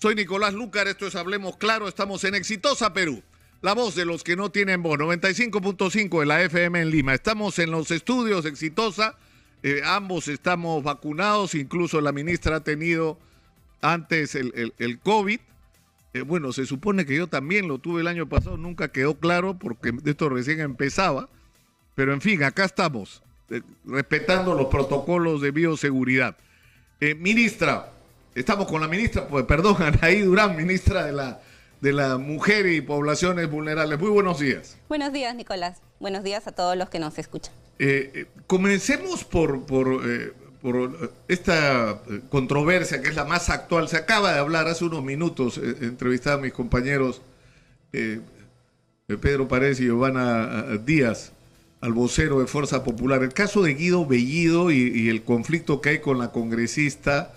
Soy Nicolás Lucar, esto es Hablemos Claro, estamos en Exitosa Perú. La voz de los que no tienen voz, 95.5 de la FM en Lima. Estamos en los estudios Exitosa, eh, ambos estamos vacunados, incluso la ministra ha tenido antes el, el, COVID. Eh, bueno, se supone que yo también lo tuve el año pasado, nunca quedó claro porque esto recién empezaba. Pero en fin, acá estamos, eh, respetando los protocolos de bioseguridad. ministra, Estamos con la ministra, pues, perdón, Anaí Durán, ministra de la, de la Mujer y Poblaciones Vulnerables. Muy buenos días. Buenos días, Nicolás. Buenos días a todos los que nos escuchan. Eh, eh, comencemos por, por, eh, esta controversia que es la más actual. Se acaba de hablar hace unos minutos, entrevistado a mis compañeros Pedro Paredes y Giovanna Díaz al vocero de Fuerza Popular. El caso de Guido Bellido y el conflicto que hay con la congresista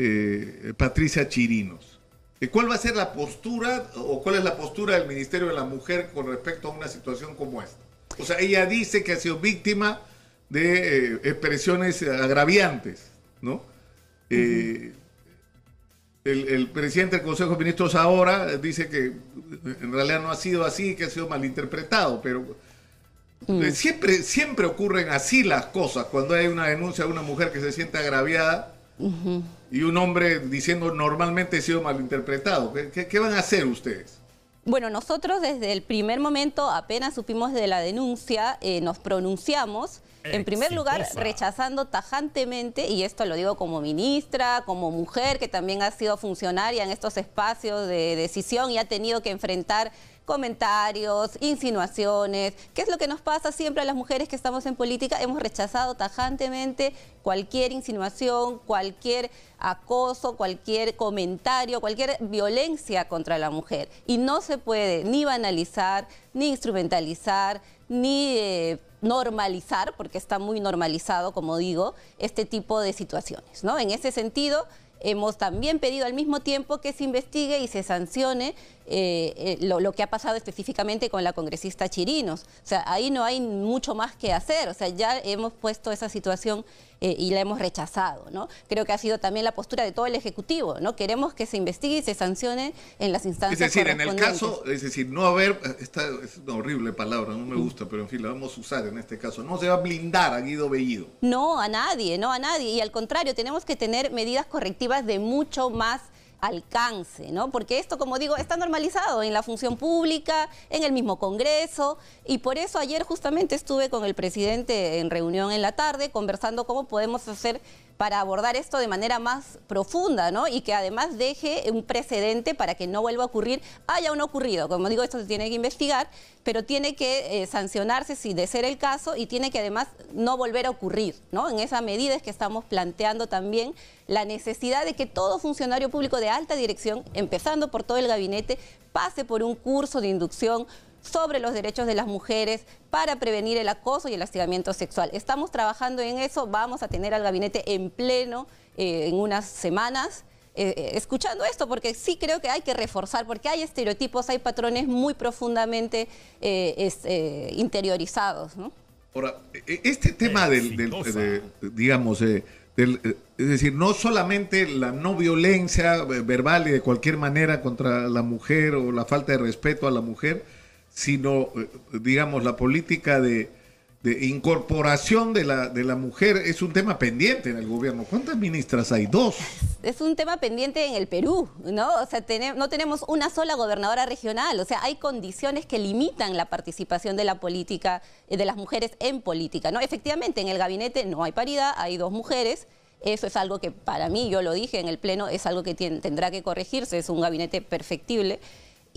eh, Patricia Chirinos. Eh, ¿Cuál va a ser la postura o cuál es la postura del Ministerio de la Mujer con respecto a una situación como esta? O sea, ella dice que ha sido víctima de eh, expresiones agraviantes, ¿no? el, presidente del Consejo de Ministros ahora dice que en realidad no ha sido así, que ha sido malinterpretado, pero mm. siempre, siempre ocurren así las cosas cuando hay una denuncia de una mujer que se siente agraviada y un hombre diciendo normalmente he sido malinterpretado. ¿Qué, van a hacer ustedes? Bueno, nosotros desde el primer momento, apenas supimos de la denuncia, eh, nos pronunciamos, en primer lugar, rechazando tajantemente, y esto lo digo como ministra, como mujer, que también ha sido funcionaria en estos espacios de decisión y ha tenido que enfrentar comentarios, insinuaciones, ¿qué es lo que nos pasa siempre a las mujeres que estamos en política. Hemos rechazado tajantemente cualquier insinuación, cualquier acoso, cualquier comentario, cualquier violencia contra la mujer. Y no se puede ni banalizar, ni instrumentalizar, ni eh, normalizar, porque está muy normalizado, como digo, este tipo de situaciones. ¿no? En ese sentido hemos también pedido al mismo tiempo que se investigue y se sancione eh, eh, lo, que ha pasado específicamente con la congresista Chirinos. O sea, ahí no hay mucho más que hacer. O sea, ya hemos puesto esa situación eh, y la hemos rechazado. ¿no? Creo que ha sido también la postura de todo el Ejecutivo. ¿no? Queremos que se investigue y se sancione en las instancias. Es decir, en el caso, es decir, no haber, es una horrible palabra, no me mm. gusta, pero en fin, la vamos a usar en este caso. No se va a blindar a Guido Bellido. No, a nadie, no a nadie. Y al contrario, tenemos que tener medidas correctivas de mucho más alcance, ¿no? Porque esto, como digo, está normalizado en la función pública, en el mismo Congreso, y por eso ayer justamente estuve con el presidente en reunión en la tarde conversando cómo podemos hacer para abordar esto de manera más profunda, ¿no? Y que además deje un precedente para que no vuelva a ocurrir, haya uno ocurrido. Como digo, esto se tiene que investigar, pero tiene que eh, sancionarse si de ser el caso y tiene que además no volver a ocurrir, ¿no? En esa medida es que estamos planteando también la necesidad de que todo funcionario público de alta dirección, empezando por todo el gabinete, pase por un curso de inducción sobre los derechos de las mujeres para prevenir el acoso y el lastigamiento sexual. Estamos trabajando en eso, vamos a tener al gabinete en pleno eh, en unas semanas. Eh, eh, escuchando esto, porque sí creo que hay que reforzar, porque hay estereotipos, hay patrones muy profundamente interiorizados. E, e, este tema del, digamos, es decir, no solamente la no violencia verbal y de cualquier manera contra la mujer o la falta de respeto a la mujer, sino, eh, digamos, la política de, incorporación de la, de la mujer es un tema pendiente en el gobierno. ¿Cuántas ministras hay? Dos. Es un tema pendiente en el Perú, ¿no? O sea, no tenemos una sola gobernadora regional. O sea, hay condiciones que limitan la participación de la política, eh, de las mujeres en política, ¿no? Efectivamente, en el gabinete no hay paridad, hay dos mujeres. Eso es algo que para mí, yo lo dije en el Pleno, es algo que tendrá que corregirse, es un gabinete perfectible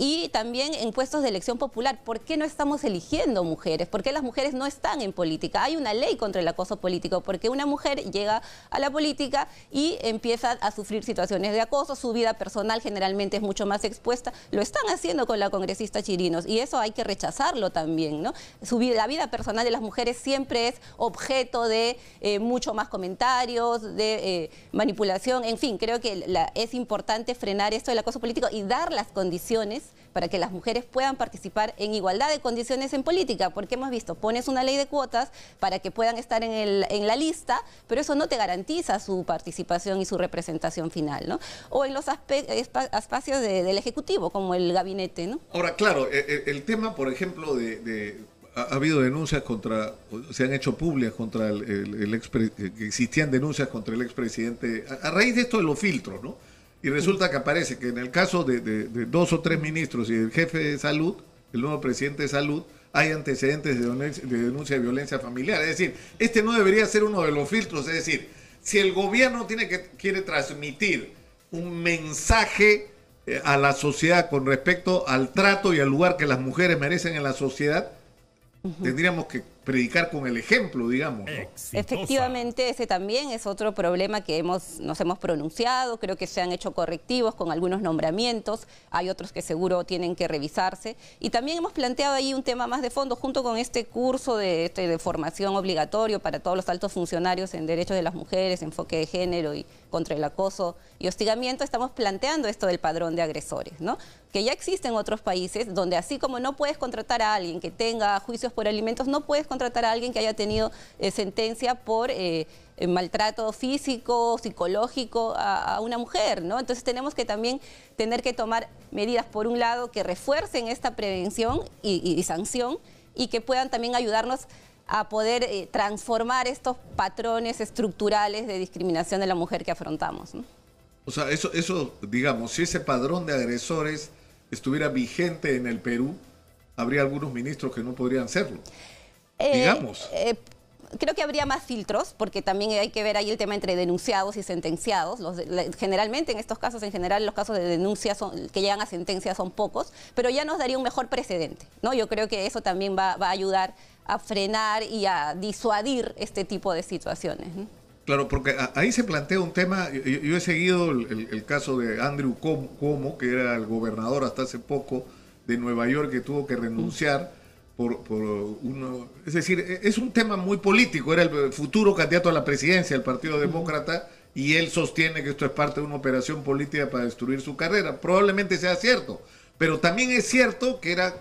y también en puestos de elección popular. ¿Por qué no estamos eligiendo mujeres? ¿Por qué las mujeres no están en política? Hay una ley contra el acoso político, porque una mujer llega a la política y empieza a sufrir situaciones de acoso, su vida personal generalmente es mucho más expuesta. Lo están haciendo con la congresista Chirinos y eso hay que rechazarlo también. ¿no? Su la vida personal de las mujeres siempre es objeto de eh, mucho más comentarios, de eh, manipulación, en fin, creo que es importante frenar esto del acoso político y dar las condiciones para que las mujeres puedan participar en igualdad de condiciones en política, porque hemos visto, pones una ley de cuotas para que puedan estar en, el, en la lista, pero eso no te garantiza su participación y su representación final, ¿no? O en los espacios del Ejecutivo, como el gabinete, ¿no? Ahora, claro, e, e, el, tema, por ejemplo, de, ha, habido denuncias contra, se han hecho públicas contra el, expresidente existían denuncias contra el expresidente, a, raíz de esto de los filtros, ¿no? Y resulta que aparece que en el caso de, dos o tres ministros y el jefe de salud, el nuevo presidente de salud, hay antecedentes de denuncia de violencia familiar. Es decir, este no debería ser uno de los filtros. Es decir, si el gobierno tiene que, quiere transmitir un mensaje eh, a la sociedad con respecto al trato y al lugar que las mujeres merecen en la sociedad, tendríamos que predicar con el ejemplo, digamos. Efectivamente, ese también es otro problema que hemos, nos hemos pronunciado, creo que se han hecho correctivos con algunos nombramientos, hay otros que seguro tienen que revisarse, y también hemos planteado ahí un tema más de fondo, junto con este curso de, este, de formación obligatorio para todos los altos funcionarios en derechos de las mujeres, enfoque de género y contra el acoso y hostigamiento, estamos planteando esto del padrón de agresores, ¿no? que ya existen otros países donde así como no puedes contratar a alguien que tenga juicios por alimentos, no puedes contratar a alguien que haya tenido eh, sentencia por... Eh, eh, maltrato físico, psicológico a, una mujer, ¿no? Entonces tenemos que también tener que tomar medidas, por un lado, que refuercen esta prevención y sanción y que puedan también ayudarnos a poder eh, transformar estos patrones estructurales de discriminación de la mujer que afrontamos. O sea, eso, eso, digamos, si ese padrón de agresores estuviera vigente en el Perú, habría algunos ministros que no podrían serlo. Eh, digamos. Eh, creo que habría más filtros, porque también hay que ver ahí el tema entre denunciados y sentenciados. generalmente en estos casos, en general, los casos de denuncia que llegan a sentencia son pocos, pero ya nos daría un mejor precedente. ¿no? Yo creo que eso también va, va a ayudar a frenar y a disuadir este tipo de situaciones. Claro, porque ahí se plantea un tema, yo, he seguido el, caso de Andrew Cuomo, que era el gobernador hasta hace poco de Nueva York, que tuvo que renunciar por, por uno... Es decir, e, es un tema muy político, era el futuro candidato a la presidencia del Partido Demócrata y él sostiene que esto es parte de una operación política para destruir su carrera. Probablemente sea cierto, pero también es cierto que era,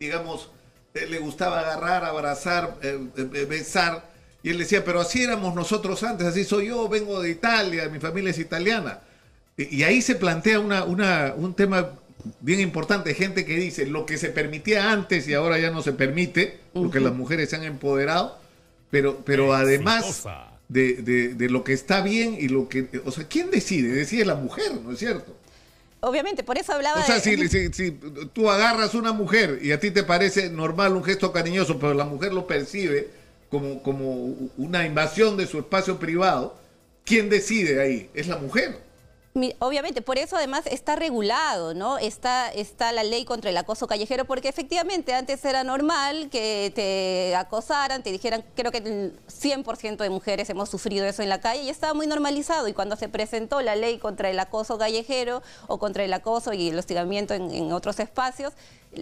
digamos, eh, le gustaba agarrar, abrazar, eh, eh, besar. Y él decía, pero así éramos nosotros antes, así soy yo, vengo de Italia, mi familia es italiana. Y, ahí se plantea una, una, un tema bien importante, gente que dice, lo que se permitía antes y ahora ya no se permite, porque las mujeres se han empoderado, pero, pero además de, de, lo que está bien y lo que... O sea, ¿quién decide? Decide la mujer, ¿no es cierto? Obviamente, por eso hablaba. O sea, si, si, si, tú agarras una mujer y a ti te parece normal un gesto cariñoso, pero la mujer lo percibe como, como una invasión de su espacio privado, ¿quién decide ahí? Es la mujer. Obviamente, por eso además está regulado, ¿no? Está, está la ley contra el acoso callejero, porque efectivamente antes era normal que te acosaran, te dijeran, creo que el 100% de mujeres hemos sufrido eso en la calle y estaba muy normalizado. Y cuando se presentó la ley contra el acoso callejero o contra el acoso y el hostigamiento en otros espacios,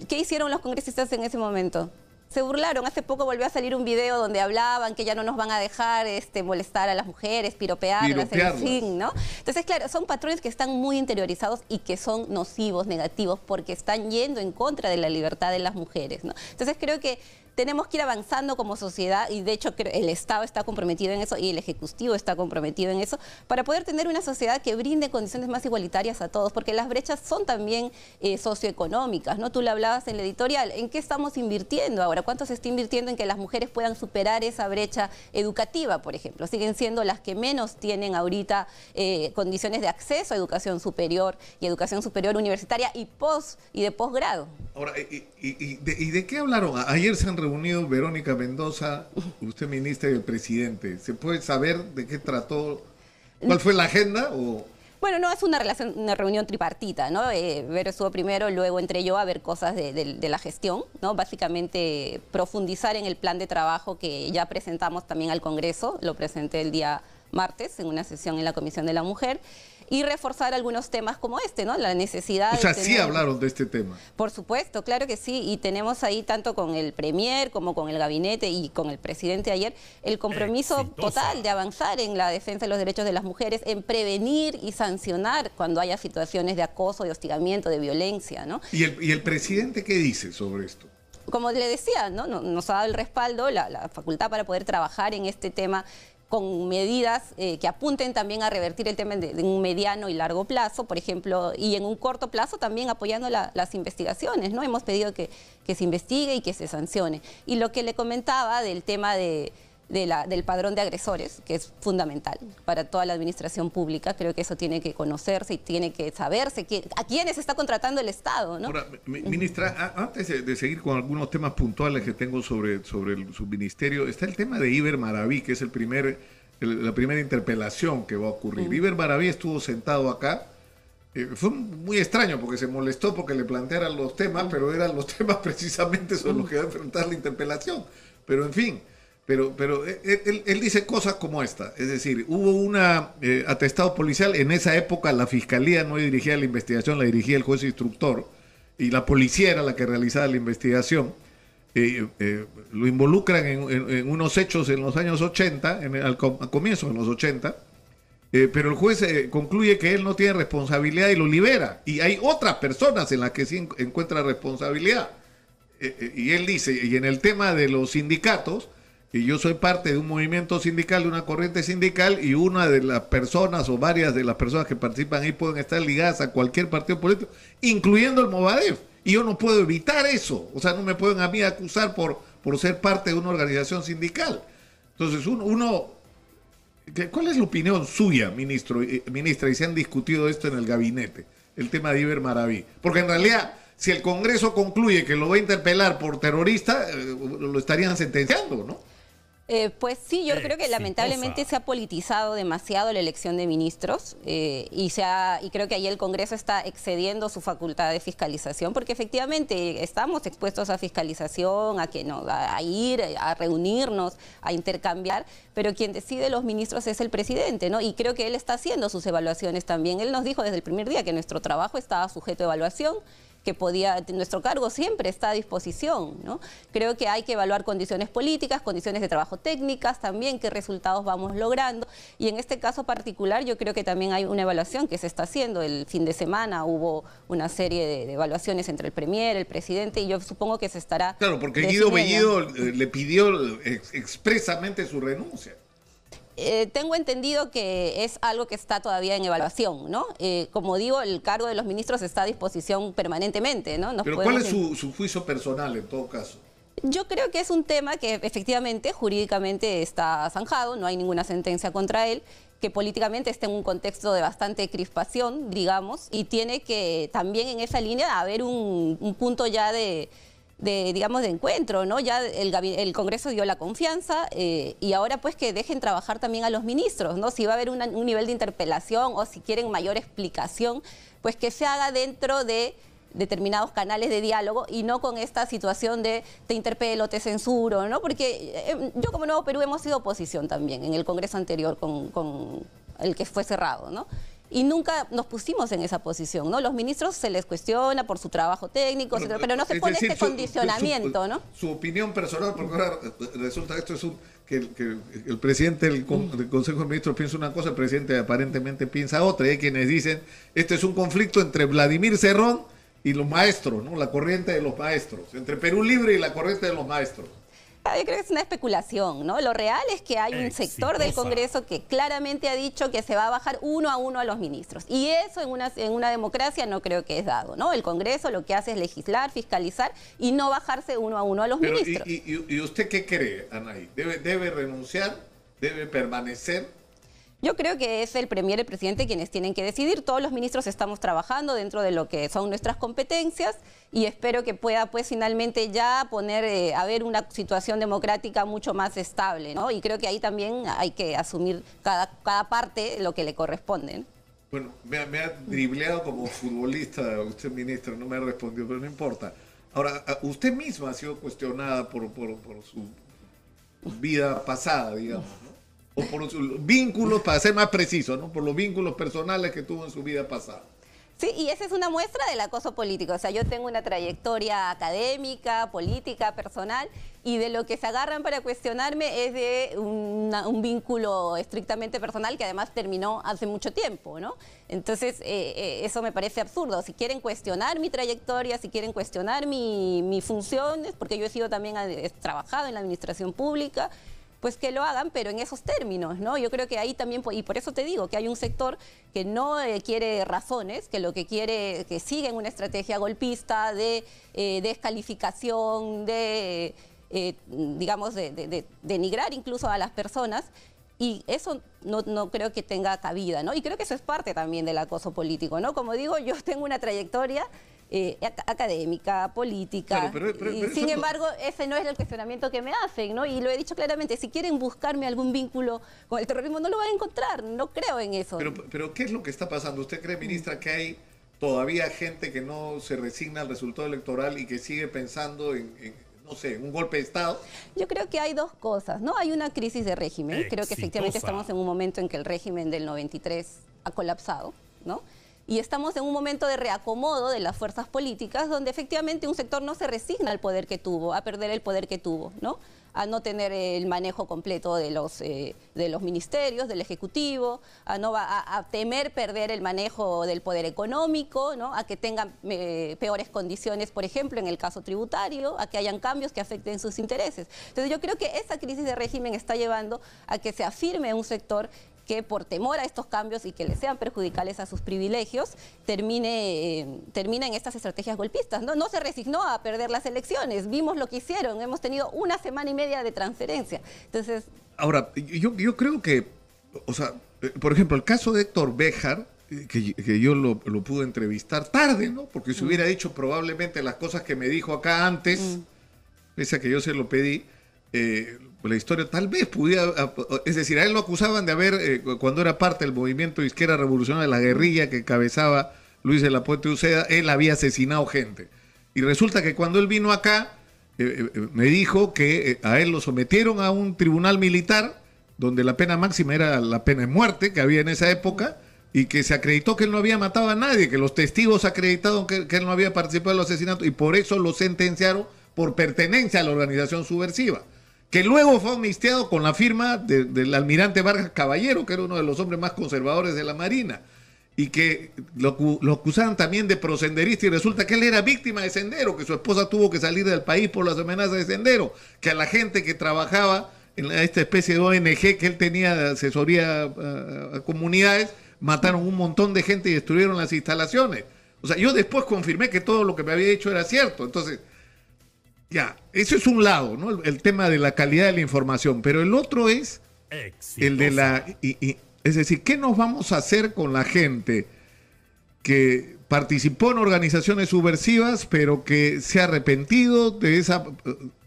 ¿qué hicieron los congresistas en ese momento? se burlaron. Hace poco volvió a salir un video donde hablaban que ya no nos van a dejar este, molestar a las mujeres, piropearlas, en fin, ¿no? Entonces, claro, son patrones que están muy interiorizados y que son nocivos, negativos, porque están yendo en contra de la libertad de las mujeres, Entonces, creo que tenemos que ir avanzando como sociedad y de hecho el Estado está comprometido en eso y el Ejecutivo está comprometido en eso para poder tener una sociedad que brinde condiciones más igualitarias a todos, porque las brechas son también eh, socioeconómicas, ¿no? Tú lo hablabas en la editorial, ¿en qué estamos invirtiendo ahora? ¿Cuánto se está invirtiendo en que las mujeres puedan superar esa brecha educativa, por ejemplo? Siguen siendo las que menos tienen ahorita eh, condiciones de acceso a educación superior y educación superior universitaria y post y de posgrado. Ahora, ¿Y, de, qué hablaron? Ayer se han reunido Verónica Mendoza, usted ministra y el presidente. ¿Se puede saber de qué trató? ¿Cuál fue la agenda? Bueno, no, es una, relación, una reunión tripartita, ¿no? Eh, estuvo primero, luego entre yo a ver cosas de, de, la gestión, ¿no? Básicamente profundizar en el plan de trabajo que ya presentamos también al Congreso, lo presenté el día martes en una sesión en la Comisión de la Mujer y reforzar algunos temas como este, ¿no? La necesidad... O sea, sí hablaron de este tema. Por supuesto, claro que sí, y tenemos ahí tanto con el Premier como con el gabinete y con el presidente ayer el compromiso total de avanzar en la defensa de los derechos de las mujeres, en prevenir y sancionar cuando haya situaciones de acoso, de hostigamiento, de violencia, ¿no? ¿Y el, presidente qué dice sobre esto? como le decía, ¿no? nos ha dado el respaldo, la, facultad para poder trabajar en este tema con medidas eh, que apunten también a revertir el tema en un mediano y largo plazo, por ejemplo, y en un corto plazo también apoyando las investigaciones, ¿no? Hemos pedido que se investigue y que se sancione. Y lo que le comentaba del tema de, de del padrón de agresores, que es fundamental para toda la administración pública. Creo que eso tiene que conocerse y tiene que saberse quién, a quiénes está contratando el Estado. ¿no? ministra, antes de seguir con algunos temas puntuales que tengo sobre, sobre el, subministerio, está el tema de Iber Maraví, que es el primer, la primera interpelación que va a ocurrir. Iber Maraví estuvo sentado acá. Eh, fue muy extraño porque se molestó porque le plantearan los temas, pero eran los temas precisamente sobre los que va a enfrentar la interpelación. Pero en fin, pero, pero eh, eh, él, dice cosas como esta, es decir, hubo un eh, atestado policial, en esa época la fiscalía no dirigía la investigación, la dirigía el juez instructor, y la policía era la que realizaba la investigación. lo involucran en, unos hechos en los años 80, en el, al, comienzo de los 80, pero el juez concluye que él no tiene responsabilidad y lo libera. Y hay otras personas en las que sí encuentra responsabilidad. y él dice, y en el tema de los sindicatos, y yo soy parte de un movimiento sindical, de una corriente sindical, y una de las personas o varias de las personas que participan ahí pueden estar ligadas a cualquier partido político, incluyendo el Movadef. Y yo no puedo evitar eso. O sea, no me pueden a mí acusar por, por ser parte de una organización sindical. Entonces, uno, uno ¿cuál es la opinión suya, ministro, eh, ministra? Y se han discutido esto en el gabinete, el tema de Iber Maraví. Porque en realidad si el Congreso concluye que lo va a interpelar por terrorista, eh, lo estarían sentenciando, ¿no? Eh, pues sí, yo creo que lamentablemente se ha politizado demasiado la elección de ministros eh, y, y creo que ahí el Congreso está excediendo su facultad de fiscalización porque efectivamente estamos expuestos a fiscalización, a, que, no, a, a ir, a reunirnos, a intercambiar, pero quien decide los ministros es el presidente, ¿no? Y creo que él está haciendo sus evaluaciones también. Él nos dijo desde el primer día que nuestro trabajo estaba sujeto a evaluación que podía, nuestro cargo siempre está a disposición. ¿no? Creo que hay que evaluar condiciones políticas, condiciones de trabajo técnicas, también qué resultados vamos logrando. Y en este caso particular yo creo que también hay una evaluación que se está haciendo. El fin de semana hubo una serie de, evaluaciones entre el Premier, el presidente, y yo supongo que se estará... Claro, porque Guido Bellido eh, le pidió eh, expresamente su renuncia. Eh, tengo entendido que es algo que está todavía en evaluación, ¿no? Eh, como digo, el cargo de los ministros está a disposición permanentemente, ¿no? Pero ¿cuál es su, juicio personal en todo caso? Yo creo que es un tema que efectivamente jurídicamente está zanjado, no hay ninguna sentencia contra él, que políticamente está en un contexto de bastante crispación, digamos, y tiene que también en esa línea haber un punto ya de, de, digamos, de encuentro, ¿no? Ya el, el Congreso dio la confianza eh, y ahora pues que dejen trabajar también a los ministros, ¿no? Si va a haber un nivel de interpelación o si quieren mayor explicación, pues que se haga dentro de determinados canales de diálogo y no con esta situación de te interpelo, te censuro, ¿no? Porque em, yo como Nuevo Perú hemos sido oposición también en el Congreso anterior con, con el que fue cerrado, ¿no? y nunca nos pusimos en esa posición, ¿no? Los ministros se les cuestiona por su trabajo técnico, pero no se pone este condicionamiento, ¿no? Su opinión personal, porque ahora resulta esto es un, que, el presidente del, Consejo de Ministros piensa una cosa, el presidente aparentemente piensa otra, y hay quienes dicen, este es un conflicto entre Vladimir Cerrón y los maestros, ¿no? La corriente de los maestros, entre Perú Libre y la corriente de los maestros yo creo que es una especulación, ¿no? Lo real es que hay un sector del Congreso que claramente ha dicho que se va a bajar uno a uno a los ministros. Y eso en una, en una democracia no creo que es dado, ¿no? El Congreso lo que hace es legislar, fiscalizar y no bajarse uno a uno a los ministros. Y, usted qué cree, Anaí? ¿Debe, debe renunciar? ¿Debe permanecer? Yo creo que es el Premier el presidente quienes tienen que decidir. Todos los ministros estamos trabajando dentro de lo que son nuestras competencias y espero que pueda pues finalmente ya poner, a eh, haber una situación democrática mucho más estable. ¿no? Y creo que ahí también hay que asumir cada, cada parte lo que le corresponde. ¿eh? Bueno, me ha, dribleado como futbolista usted, ministro, no me ha respondido, pero no importa. Ahora, usted misma ha sido cuestionada por, por, por su vida pasada, digamos. ¿no? o por los vínculos, para ser más preciso, ¿no? por los vínculos personales que tuvo en su vida pasada. Sí, y esa es una muestra del acoso político. O sea, yo tengo una trayectoria académica, política, personal, y de lo que se agarran para cuestionarme es de un vínculo estrictamente personal que además terminó hace mucho tiempo, ¿no? Entonces, eh, eh, eso me parece absurdo. Si quieren cuestionar mi trayectoria, si quieren cuestionar mis funciones, porque yo he sido también eh, trabajado en la administración pública, pues que lo hagan, pero en esos términos, ¿no? Yo creo que ahí también, y por eso te digo que hay un sector que no eh, quiere razones, que lo que quiere, que siguen una estrategia golpista de eh, descalificación, de, eh, digamos, de, denigrar incluso a las personas. Y eso no, creo que tenga cabida, ¿no? Y creo que eso es parte también del acoso político, ¿no? Como digo, yo tengo una trayectoria eh, académica, política. sin embargo, ese no es el cuestionamiento que me hacen, ¿no? Y lo he dicho claramente, si quieren buscarme algún vínculo con el terrorismo, no lo van a encontrar, no creo en eso. Pero, ¿qué es lo que está pasando? ¿Usted cree, ministra, que hay todavía gente que no se resigna al resultado electoral y que sigue pensando en, no sé, un golpe de Estado? Yo creo que hay dos cosas, ¿no? Hay una crisis de régimen, creo que efectivamente estamos en un momento en que el régimen del 93 ha colapsado, ¿no? y estamos en un momento de reacomodo de las fuerzas políticas donde efectivamente un sector no se resigna al poder que tuvo, a perder el poder que tuvo, ¿no? a no tener el manejo completo de los, eh, de los ministerios, del Ejecutivo, a, no, a, a, temer perder el manejo del poder económico, ¿no? a que tengan eh, peores condiciones, por ejemplo, en el caso tributario, a que hayan cambios que afecten sus intereses. Entonces yo creo que esa crisis de régimen está llevando a que se afirme un sector que por temor a estos cambios y que les sean perjudicales a sus privilegios, termine, eh, en estas estrategias golpistas. ¿no? no se resignó a perder las elecciones, vimos lo que hicieron, hemos tenido una semana y media de transferencia. Entonces... Ahora, yo, creo que, o sea, eh, por ejemplo, el caso de Héctor Béjar, eh, que, yo lo, lo, pude entrevistar tarde, ¿no? Porque se mm. hubiera dicho probablemente las cosas que me dijo acá antes, mm. esa que yo se lo pedí, eh, la historia tal vez pudiera, es decir, a él lo acusaban de haber, eh, cuando era parte del movimiento de izquierda revolucionaria, la guerrilla que cabezaba Luis de la Puente Uceda, él había asesinado gente. Y resulta que cuando él vino acá, eh, me dijo que a él lo sometieron a un tribunal militar, donde la pena máxima era la pena de muerte que había en esa época, y que se acreditó que él no había matado a nadie, que los testigos acreditaron que, que él no había participado en los asesinatos, y por eso lo sentenciaron por pertenencia a la organización subversiva que luego fue amnistiado con la firma del almirante Vargas Caballero, que era uno de los hombres más conservadores de la Marina, y que lo, acusaban también de prosenderista, y resulta que él era víctima de Sendero, que su esposa tuvo que salir del país por las amenazas de Sendero, que a la gente que trabajaba en esta especie de ONG que él tenía de asesoría a comunidades, mataron un montón de gente y destruyeron las instalaciones. O sea, yo después confirmé que todo lo que me había dicho era cierto. Entonces, ya, eso es un lado, ¿no? El, tema de la calidad de la información, pero el otro es el de la... Y, es decir, ¿qué nos vamos a hacer con la gente que participó en organizaciones subversivas, pero que se ha arrepentido de esa,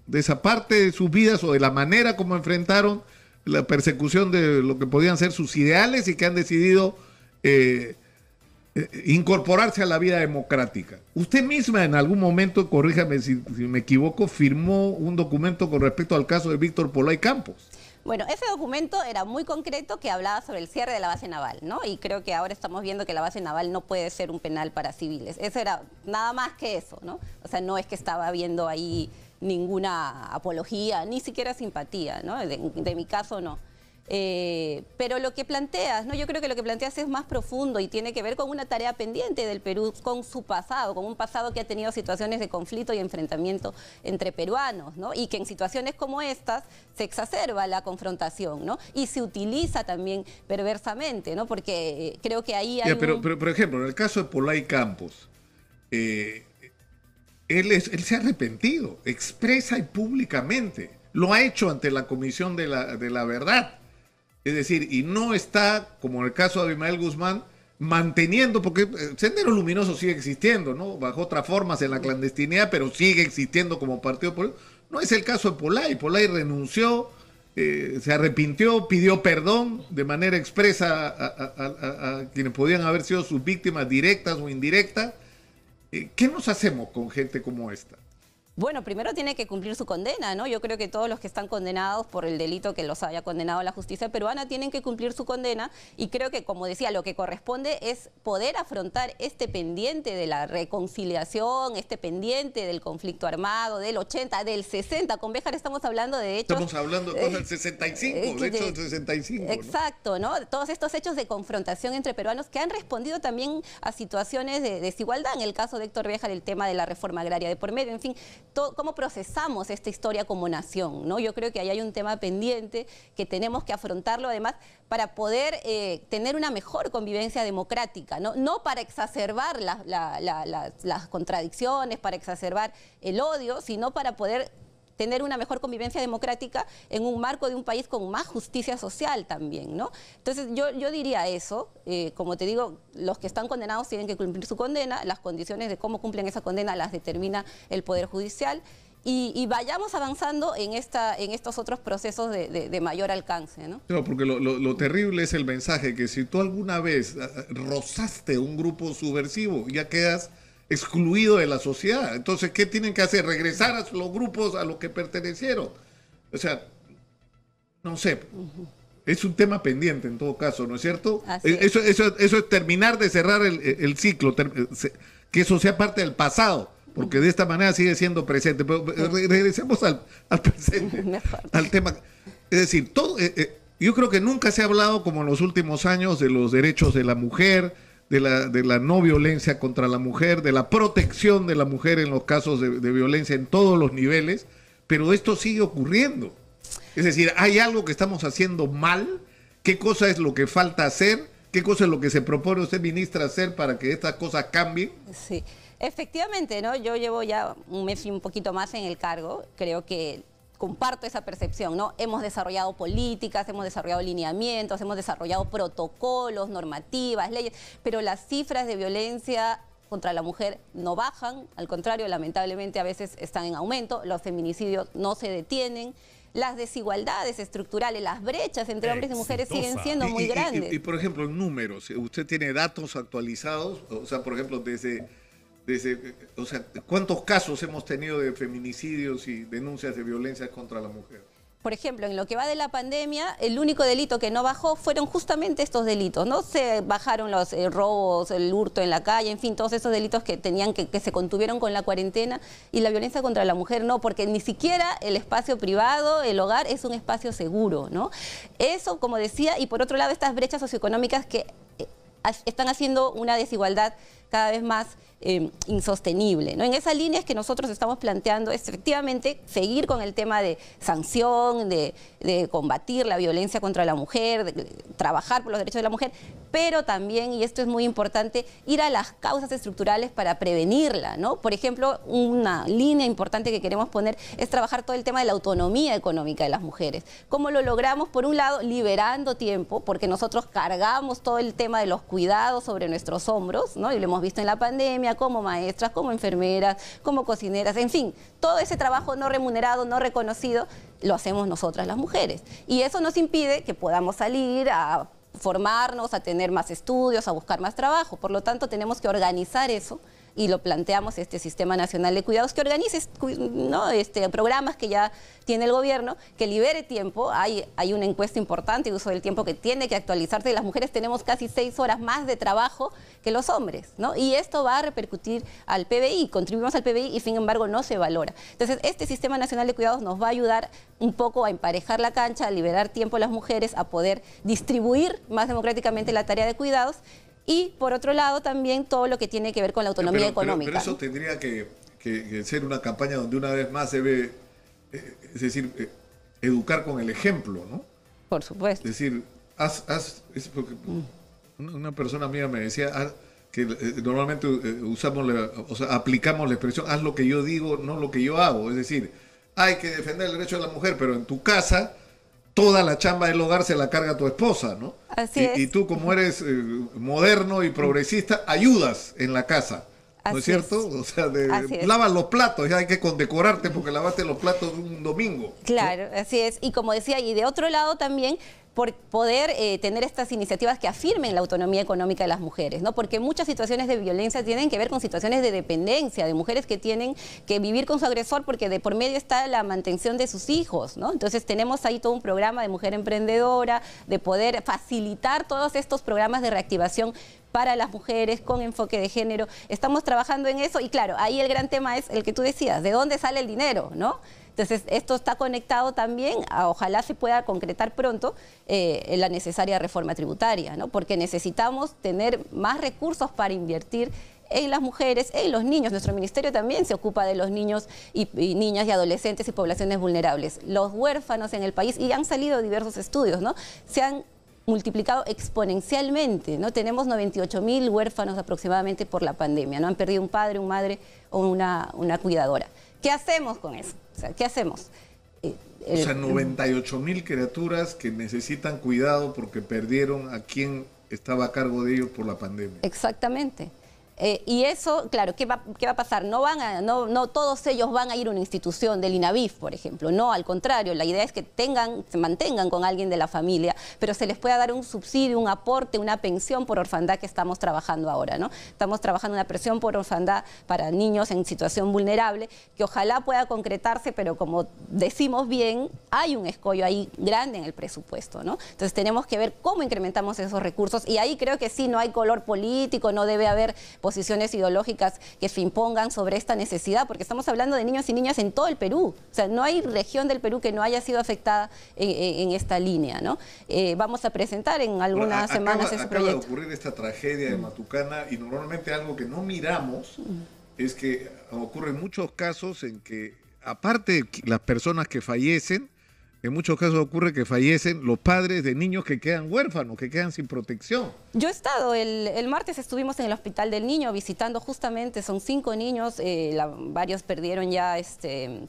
de esa parte de sus vidas o de la manera como enfrentaron la persecución de lo que podían ser sus ideales y que han decidido... Eh, eh, incorporarse a la vida democrática. Usted misma en algún momento, corríjame si, me equivoco, firmó un documento con respecto al caso de Víctor Polay Campos. Bueno, ese documento era muy concreto que hablaba sobre el cierre de la base naval, ¿no? Y creo que ahora estamos viendo que la base naval no puede ser un penal para civiles. Eso era nada más que eso, ¿no? O sea, no es que estaba viendo ahí ninguna apología, ni siquiera simpatía, ¿no? de mi caso no. Eh, pero lo que planteas, ¿no? yo creo que lo que planteas es más profundo y tiene que ver con una tarea pendiente del Perú, con su pasado, con un pasado que ha tenido situaciones de conflicto y enfrentamiento entre peruanos, ¿no? y que en situaciones como estas se exacerba la confrontación ¿no? y se utiliza también perversamente, ¿no? porque eh, creo que ahí hay... pero, pero, por ejemplo, en el caso de Polay Campos, eh, él, es, él se ha arrepentido, expresa y públicamente, lo ha hecho ante la Comisión de la, de la Verdad es decir, y no está, como en el caso de Abimael Guzmán, manteniendo, porque eh, Sendero Luminoso sigue existiendo, ¿no? Bajo otras formas en la clandestinidad, pero sigue existiendo como partido político. No es el caso de Polay. Polay renunció, eh, se arrepintió, pidió perdón de manera expresa a, quienes podían haber sido sus víctimas directas o indirectas. Eh, ¿Qué nos hacemos con gente como esta? Bueno, primero tiene que cumplir su condena, ¿no? Yo creo que todos los que están condenados por el delito que los haya condenado la justicia peruana tienen que cumplir su condena y creo que, como decía, lo que corresponde es poder afrontar este pendiente de la reconciliación, este pendiente del conflicto armado, del 80, del 60. Con Béjar estamos hablando de hechos... Estamos hablando eh, del 65, eh, de del 65. ¿no? Exacto, ¿no? Todos estos hechos de confrontación entre peruanos que han respondido también a situaciones de desigualdad. En el caso de Héctor Béjar, el tema de la reforma agraria de por medio, en fin cómo procesamos esta historia como nación. ¿no? Yo creo que ahí hay un tema pendiente que tenemos que afrontarlo además para poder eh, tener una mejor convivencia democrática, no, no para exacerbar las contradicciones, para exacerbar el odio, sino para poder tener una mejor convivencia democrática en un marco de un país con más justicia social también, ¿no? Entonces yo, yo diría eso, eh, como te digo, los que están condenados tienen que cumplir su condena, las condiciones de cómo cumplen esa condena las determina el Poder Judicial. Y, vayamos avanzando en, esta, en estos otros procesos de, mayor alcance. ¿no? porque lo, lo, terrible es el mensaje que si tú alguna vez eh, eh, rozaste un grupo subversivo, ya quedas excluido de la sociedad. Entonces, ¿qué tienen que hacer? Regresar a los grupos a los que pertenecieron. O sea, no sé. Es un tema pendiente en todo caso, ¿no es cierto? Eso, eso, eso, es terminar de cerrar el, ciclo, que eso sea parte del pasado porque de esta manera sigue siendo presente. Pero regresemos al, presente, tema. Es decir, todo, eh, eh, yo creo que nunca se ha hablado como en los últimos años de los derechos de la mujer, de la, de la no violencia contra la mujer, de la protección de la mujer en los casos de, violencia en todos los niveles, pero esto sigue ocurriendo. Es decir, hay algo que estamos haciendo mal, qué cosa es lo que falta hacer, qué cosa es lo que se propone usted, ministra, hacer para que estas cosas cambien. Sí. Efectivamente, ¿no? Yo llevo ya un mes y un poquito más en el cargo. Creo que comparto esa percepción, ¿no? Hemos desarrollado políticas, hemos desarrollado lineamientos, hemos desarrollado protocolos, normativas, leyes, pero las cifras de violencia contra la mujer no bajan, al contrario, lamentablemente a veces están en aumento, los feminicidios no se detienen, las desigualdades estructurales, las brechas entre hombres y mujeres siguen siendo muy grandes. Y, por ejemplo, en números, ¿usted tiene datos actualizados? O sea, por ejemplo, desde o ¿cuántos casos hemos tenido de feminicidios y denuncias de violencia contra la mujer? Por ejemplo, en lo que va de la pandemia, el único delito que no bajó fueron justamente estos delitos, ¿no? Se bajaron los eh, robos, el hurto en la calle, en fin, todos esos delitos que tenían que, que se contuvieron con la cuarentena y la violencia contra la mujer no, porque ni siquiera el espacio privado, el hogar, es un espacio seguro, ¿no? Eso, como decía, y por otro lado, estas brechas socioeconómicas que eh, están haciendo una desigualdad cada vez más eh, insostenible. ¿no? En esa línea que nosotros estamos planteando es efectivamente seguir con el tema de sanción, de, combatir la violencia contra la mujer, de, trabajar por los derechos de la mujer, pero también, y esto es muy importante, ir a las causas estructurales para prevenirla. ¿no? Por ejemplo, una línea importante que queremos poner es trabajar todo el tema de la autonomía económica de las mujeres. ¿Cómo lo logramos? Por un lado, liberando tiempo, porque nosotros cargamos todo el tema de los cuidados sobre nuestros hombros, ¿no? y lo hemos visto en la pandemia como maestras, como enfermeras, como cocineras, en fin, todo ese trabajo no remunerado, no reconocido, lo hacemos nosotras las mujeres. Y eso nos impide que podamos salir a formarnos, a tener más estudios, a buscar más trabajo. Por lo tanto, tenemos que organizar eso y lo planteamos este Sistema Nacional de Cuidados que organice ¿no? este, programas que ya tiene el gobierno, que libere tiempo. Hay, hay una encuesta importante de uso del tiempo que tiene que actualizarse y las mujeres tenemos casi seis horas más de trabajo que los hombres, ¿no? Y esto va a repercutir al PBI, contribuimos al PBI y sin embargo no se valora. Entonces, este Sistema Nacional de Cuidados nos va a ayudar un poco a emparejar la cancha, a liberar tiempo a las mujeres, a poder distribuir más democráticamente la tarea de cuidados y por otro lado también todo lo que tiene que ver con la autonomía económica. Pero, eso tendría que, ser una campaña donde una vez más se ve, eh, es decir, eh, educar con el ejemplo, ¿no? Por supuesto. Es decir, haz, haz mm. una persona mía me decía ah, que eh, normalmente usamos, o sea, aplicamos la expresión haz lo que yo digo, no lo que yo hago. Es decir, hay que defender el derecho de la mujer, pero en tu casa toda la chamba del hogar se la carga tu esposa, ¿no? Así y, es. y tú como eres eh, moderno y progresista, ayudas en la casa. ¿No es cierto? O sea, de, lava los platos, ya hay que condecorarte porque lavaste los platos un domingo. Claro, así es. Y como decía, y de otro lado también, por poder eh, tener estas iniciativas que afirmen la autonomía económica de las mujeres, ¿no? Porque muchas situaciones de violencia tienen que ver con situaciones de dependencia, de mujeres que tienen que vivir con su agresor porque de por medio está la mantención de sus hijos, ¿no? Entonces tenemos ahí todo un programa de mujer emprendedora, de poder facilitar todos estos programas de reactivación para las mujeres, con enfoque de género. Estamos trabajando en eso y claro, ahí el gran tema es el que tú decías, ¿de dónde sale el dinero? ¿no? Entonces, esto está conectado también a ojalá se pueda concretar pronto eh, la necesaria reforma tributaria, ¿no? porque necesitamos tener más recursos para invertir en las mujeres, en los niños. Nuestro ministerio también se ocupa de los niños y, niñas y adolescentes y poblaciones vulnerables, los huérfanos en el país y han salido diversos estudios, ¿no? Se han multiplicado exponencialmente, ¿no? Tenemos 98 mil huérfanos aproximadamente por la pandemia, ¿no? Han perdido un padre, una madre o una, cuidadora. ¿Qué hacemos con eso? O sea, ¿qué hacemos? Eh, o sea, 98 eh, mil criaturas que necesitan cuidado porque perdieron a quien estaba a cargo de ellos por la pandemia. Exactamente. Eh, y eso, claro, ¿qué va, ¿qué va, a pasar? No, van a, no, no todos ellos van a ir a una institución del INAVIF, por ejemplo. No, al contrario, la idea es que tengan, se mantengan con alguien de la familia, pero se les pueda dar un subsidio, un aporte, una pensión por orfandad que estamos trabajando ahora. ¿no? Estamos trabajando una presión por orfandad para niños en situación vulnerable, que ojalá pueda concretarse, pero como decimos bien, hay un escollo ahí grande en el presupuesto. ¿no? Entonces tenemos que ver cómo incrementamos esos recursos y ahí creo que sí, no hay color político, no debe haber posiciones ideológicas que se impongan sobre esta necesidad, porque estamos hablando de niños y niñas en todo el Perú. O sea, no hay región del Perú que no haya sido afectada en, esta línea. ¿no? Eh, vamos a presentar en algunas semanas ese proyecto. Acaba de ocurrir esta tragedia de Matucana y normalmente algo que no miramos mm. es que ocurren muchos casos en que, aparte de las personas que fallecen, en muchos casos ocurre que fallecen los padres de niños que quedan huérfanos, que quedan sin protección. Yo he estado, el, martes estuvimos en el hospital del niño visitando justamente, son cinco niños, eh, varios perdieron ya este,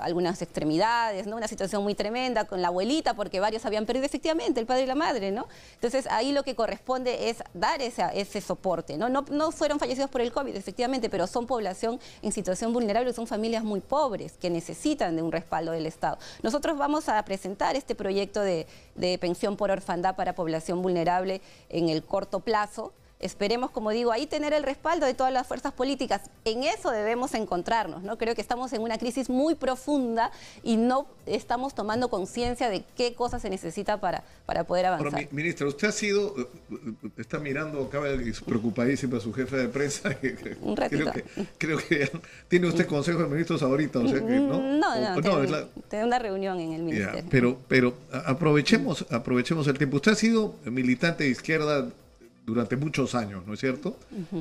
algunas extremidades, ¿no? una situación muy tremenda con la abuelita, porque varios habían perdido efectivamente el padre y la madre. ¿no? Entonces ahí lo que corresponde es dar ese, soporte. ¿no? No, no fueron fallecidos por el COVID, efectivamente, pero son población en situación vulnerable, son familias muy pobres que necesitan de un respaldo del Estado. Nosotros vamos a a presentar este proyecto de, pensión por orfandad para población vulnerable en el corto plazo esperemos, como digo, ahí tener el respaldo de todas las fuerzas políticas. En eso debemos encontrarnos, ¿no? Creo que estamos en una crisis muy profunda y no estamos tomando conciencia de qué cosas se necesita para, para poder avanzar. Pero, ministra, usted ha sido, eh, eh, está mirando, acaba de preocupadísima su jefe de prensa. Creo que, tiene usted consejo de ministros ahorita, no. No, no, de una reunión en el ministerio. pero, pero aprovechemos, el tiempo. Usted ha sido militante de izquierda durante muchos años, ¿no es cierto?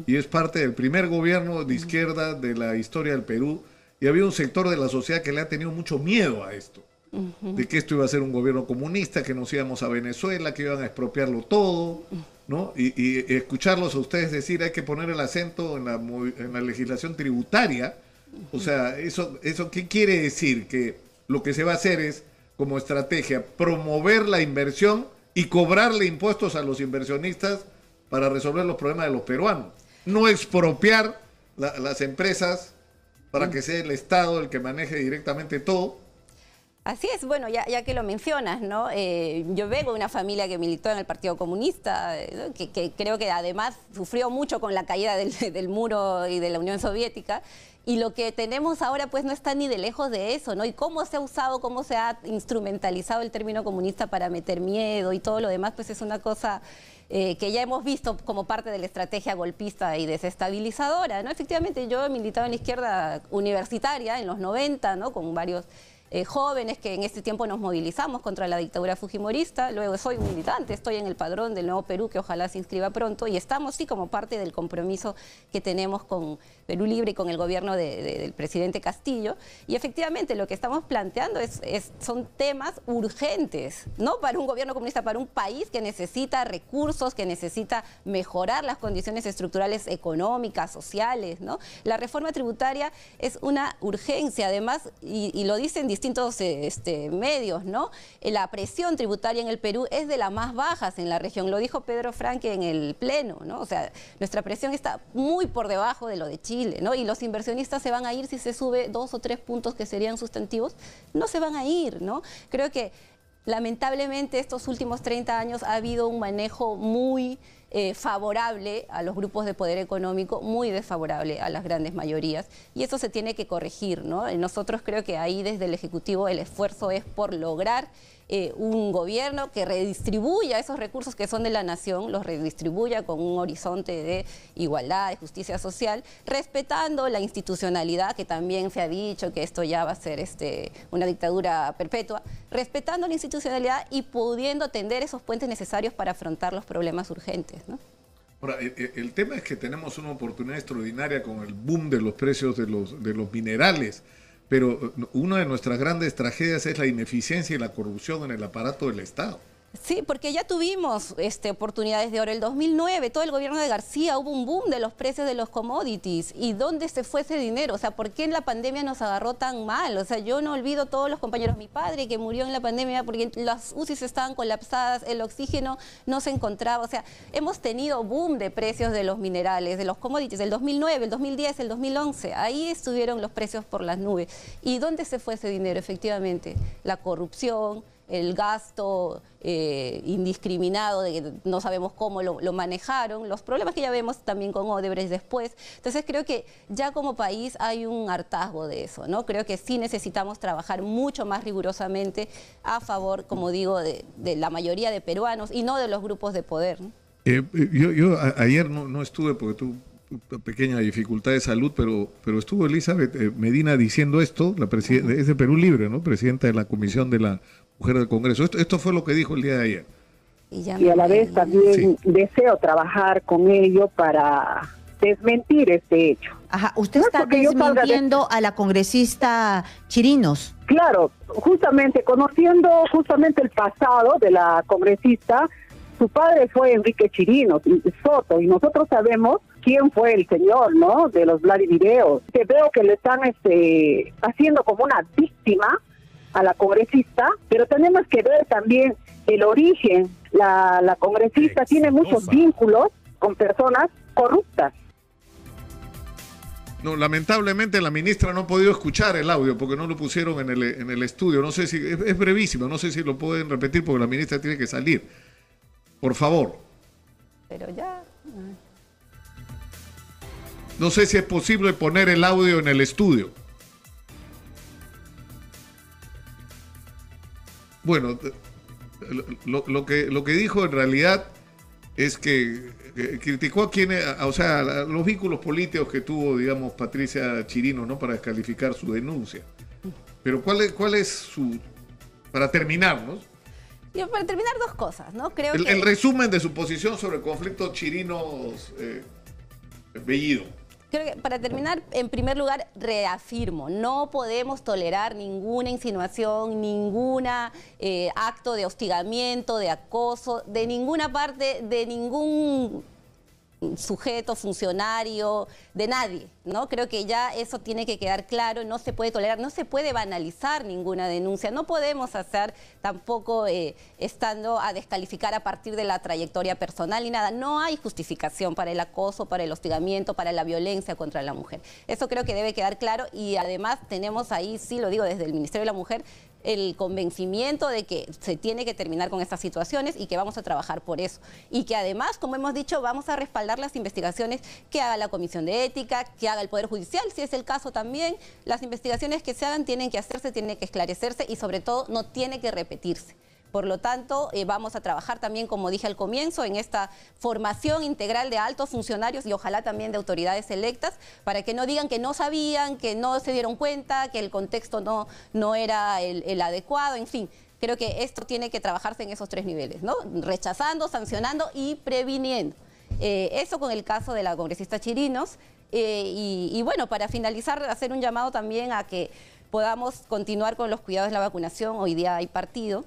Y es parte del primer gobierno de izquierda de la historia del Perú. Y había un sector de la sociedad que le ha tenido mucho miedo a esto, de que esto iba a ser un gobierno comunista, que nos íbamos a Venezuela, que iban a expropiarlo todo, ¿no? Y, escucharlos a ustedes decir, hay que poner el acento en la, legislación tributaria. O sea, eso, eso ¿qué quiere decir? Que lo que se va a hacer es, como estrategia, promover la inversión y cobrarle impuestos a los inversionistas para resolver los problemas de los peruanos. No expropiar las empresas para que sea el Estado el que maneje directamente todo, Así es, bueno, ya, que lo mencionas, ¿no? Eh, yo vengo de una familia que militó en el Partido Comunista, que, creo que además sufrió mucho con la caída del, muro y de la Unión Soviética, y lo que tenemos ahora pues no está ni de lejos de eso, ¿no? Y cómo se ha usado, cómo se ha instrumentalizado el término comunista para meter miedo y todo lo demás, pues es una cosa eh, que ya hemos visto como parte de la estrategia golpista y desestabilizadora, ¿no? Efectivamente, yo he militado en la izquierda universitaria en los 90, ¿no? Con varios eh, jóvenes que en este tiempo nos movilizamos contra la dictadura fujimorista. Luego soy militante, estoy en el padrón del Nuevo Perú, que ojalá se inscriba pronto, y estamos sí como parte del compromiso que tenemos con Perú Libre con el gobierno del presidente Castillo. Y efectivamente lo que estamos planteando es, son temas urgentes, no para un gobierno comunista, para un país que necesita recursos, que necesita mejorar las condiciones estructurales económicas, sociales. ¿no? La reforma tributaria es una urgencia, además, y, lo dicen distintos eh, este, medios, ¿no? Eh, la presión tributaria en el Perú es de las más bajas en la región, lo dijo Pedro Franque en el Pleno, ¿no? o sea, nuestra presión está muy por debajo de lo de Chile ¿no? Y los inversionistas se van a ir si se sube dos o tres puntos que serían sustantivos, no se van a ir, ¿no? Creo que lamentablemente estos últimos 30 años ha habido un manejo muy eh, favorable a los grupos de poder económico, muy desfavorable a las grandes mayorías. Y eso se tiene que corregir, ¿no? Nosotros creo que ahí desde el Ejecutivo el esfuerzo es por lograr eh, un gobierno que redistribuya esos recursos que son de la nación, los redistribuya con un horizonte de igualdad, de justicia social, respetando la institucionalidad que también se ha dicho que esto ya va a ser este, una dictadura perpetua, respetando la institucionalidad y pudiendo tender esos puentes necesarios para afrontar los problemas urgentes. Eh, eh, el, tema es que tenemos una oportunidad extraordinaria con el boom de los precios de los minerales. Pero eh, una de nuestras grandes tragedias es la ineficiencia y la corrupción en el aparato del Estado. Sí, porque ya tuvimos este, oportunidades de oro. El 2009, todo el gobierno de García, hubo un boom de los precios de los commodities. ¿Y dónde se fue ese dinero? O sea, ¿por qué en la pandemia nos agarró tan mal? O sea, yo no olvido todos los compañeros. Mi padre que murió en la pandemia porque las UCIs estaban colapsadas, el oxígeno no se encontraba. O sea, hemos tenido boom de precios de los minerales, de los commodities. El 2009, el 2010, el 2011, ahí estuvieron los precios por las nubes. ¿Y dónde se fue ese dinero? Efectivamente, la corrupción, el gasto eh, indiscriminado de que no sabemos cómo lo, manejaron, los problemas que ya vemos también con Odebrecht después. Entonces creo que ya como país hay un hartazgo de eso, ¿no? Creo que sí necesitamos trabajar mucho más rigurosamente a favor, como digo, de, la mayoría de peruanos y no de los grupos de poder. Eh, eh, yo, ayer no, estuve porque una pequeña dificultad de salud, pero, pero estuvo Elizabeth Medina diciendo esto, la es de Perú Libre, ¿no? presidenta de la Comisión de la mujer del Congreso. Esto, fue lo que dijo el día de ayer. Y, a la vez también deseo trabajar con ello para desmentir este hecho. Ajá, usted está desmintiendo a la congresista Chirinos. Claro, justamente conociendo justamente el pasado de la congresista, su padre fue Enrique Chirinos Soto y nosotros sabemos quién fue el señor, ¿no? De los Vladivideos. Te veo que le están este, haciendo como una víctima a la congresista, pero tenemos que ver también el origen. La, congresista tiene muchos vínculos con personas corruptas. No, lamentablemente la ministra no ha podido escuchar el audio porque no lo pusieron en el, en el estudio. No sé si es, es brevísimo, no sé si lo pueden repetir porque la ministra tiene que salir. Por favor. Pero ya. No sé si es posible poner el audio en el estudio. Bueno, lo, que, lo que dijo en realidad es que, eh, criticó a quienes, o sea, los vínculos políticos que tuvo, digamos, Patricia Chirino, ¿no? Para descalificar su denuncia. Pero ¿cuál es, cuál es su... Para terminar, ¿no? para terminar, dos cosas, ¿no? Creo que... el resumen de su posición sobre el conflicto chirinos eh, Creo que para terminar, en primer lugar, reafirmo, no podemos tolerar ninguna insinuación, ningún eh, acto de hostigamiento, de acoso, de ninguna parte, de ningún sujeto, funcionario, de nadie, ¿no? Creo que ya eso tiene que quedar claro, no se puede tolerar, no se puede banalizar ninguna denuncia, no podemos hacer tampoco eh, estando a descalificar a partir de la trayectoria personal y nada, no hay justificación para el acoso, para el hostigamiento, para la violencia contra la mujer. Eso creo que debe quedar claro y además tenemos ahí, sí lo digo desde el Ministerio de la Mujer, el convencimiento de que se tiene que terminar con estas situaciones y que vamos a trabajar por eso. Y que además, como hemos dicho, vamos a respaldar las investigaciones que haga la Comisión de Ética, que haga el Poder Judicial, si es el caso también. Las investigaciones que se hagan tienen que hacerse, tienen que esclarecerse y sobre todo no tiene que repetirse. Por lo tanto, eh, vamos a trabajar también, como dije al comienzo, en esta formación integral de altos funcionarios y ojalá también de autoridades electas, para que no digan que no sabían, que no se dieron cuenta, que el contexto no, no era el, adecuado, en fin creo que esto tiene que trabajarse en esos tres niveles, ¿no? Rechazando, sancionando y previniendo. Eh, eso con el caso de la congresista Chirinos. Eh, y, y, bueno, para finalizar, hacer un llamado también a que podamos continuar con los cuidados de la vacunación. Hoy día hay partido.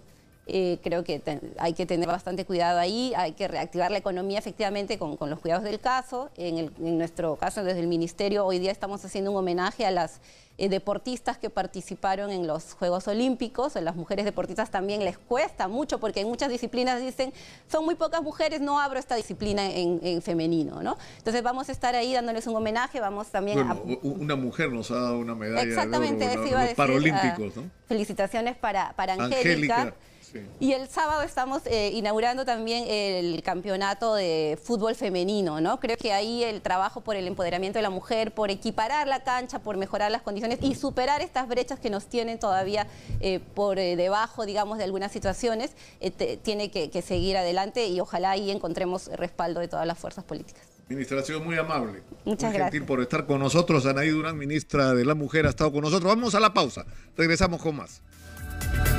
Eh, creo que hay que tener bastante cuidado ahí, hay que reactivar la economía efectivamente con, los cuidados del caso. En, el, en, nuestro caso, desde el Ministerio, hoy día estamos haciendo un homenaje a las eh, deportistas que participaron en los Juegos Olímpicos. A las mujeres deportistas también les cuesta mucho porque en muchas disciplinas dicen, son muy pocas mujeres, no abro esta disciplina en, femenino. ¿no? Entonces vamos a estar ahí dándoles un homenaje, vamos también a... Una mujer nos ha dado una medalla. Exactamente, de oro, ah, ¿no? Felicitaciones para, para Angélica y el sábado estamos eh, inaugurando también el campeonato de fútbol femenino, ¿no? Creo que ahí el trabajo por el empoderamiento de la mujer, por equiparar la cancha, por mejorar las condiciones y superar estas brechas que nos tienen todavía eh, por eh, debajo, digamos, de algunas situaciones, tiene que, seguir adelante y ojalá ahí encontremos respaldo de todas las fuerzas políticas. Ministra, ha sido muy amable. Muchas gracias. por estar con nosotros. Anaí Durán, ministra de la Mujer, ha estado con nosotros. Vamos a la pausa. Regresamos con más.